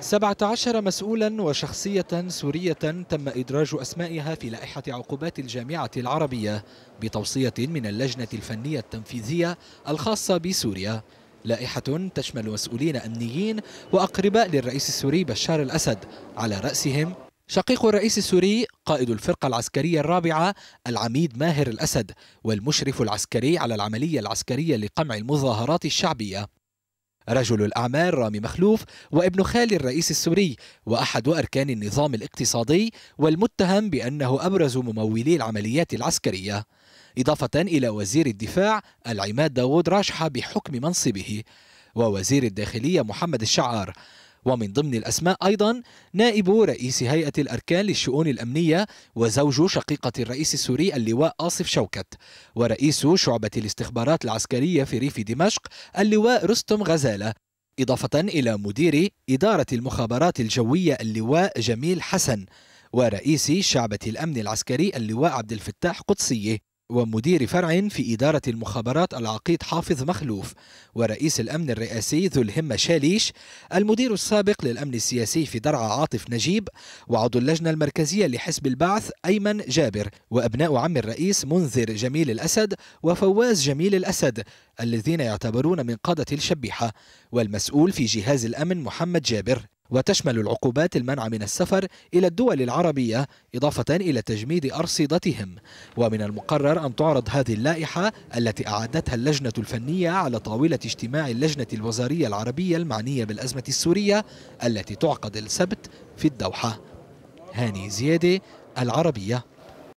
17 مسؤولا وشخصية سورية تم إدراج أسمائها في لائحة عقوبات الجامعة العربية بتوصية من اللجنة الفنية التنفيذية الخاصة بسوريا لائحة تشمل مسؤولين أمنيين وأقرباء للرئيس السوري بشار الأسد على رأسهم شقيق الرئيس السوري قائد الفرقة العسكرية الرابعة العميد ماهر الأسد والمشرف العسكري على العملية العسكرية لقمع المظاهرات الشعبية رجل الأعمال رامي مخلوف وابن خالي الرئيس السوري وأحد أركان النظام الاقتصادي والمتهم بأنه أبرز ممولي العمليات العسكرية إضافة إلى وزير الدفاع العماد داوود راشحة بحكم منصبه ووزير الداخلية محمد الشعار ومن ضمن الأسماء أيضا نائب رئيس هيئة الأركان للشؤون الأمنية وزوج شقيقة الرئيس السوري اللواء آصف شوكت ورئيس شعبة الاستخبارات العسكرية في ريف دمشق اللواء رستم غزالة إضافة إلى مدير إدارة المخابرات الجوية اللواء جميل حسن ورئيس شعبة الأمن العسكري اللواء عبد الفتاح قدسية ومدير فرع في إدارة المخابرات العقيد حافظ مخلوف ورئيس الأمن الرئاسي ذو الهمة شاليش المدير السابق للأمن السياسي في درعا عاطف نجيب وعضو اللجنة المركزية لحزب البعث أيمن جابر وأبناء عم الرئيس منذر جميل الأسد وفواز جميل الأسد الذين يعتبرون من قادة الشبيحة والمسؤول في جهاز الأمن محمد جابر وتشمل العقوبات المنع من السفر إلى الدول العربية إضافة إلى تجميد أرصدتهم ومن المقرر أن تعرض هذه اللائحة التي أعدتها اللجنة الفنية على طاولة اجتماع اللجنة الوزارية العربية المعنية بالأزمة السورية التي تعقد السبت في الدوحة هاني زيادة العربية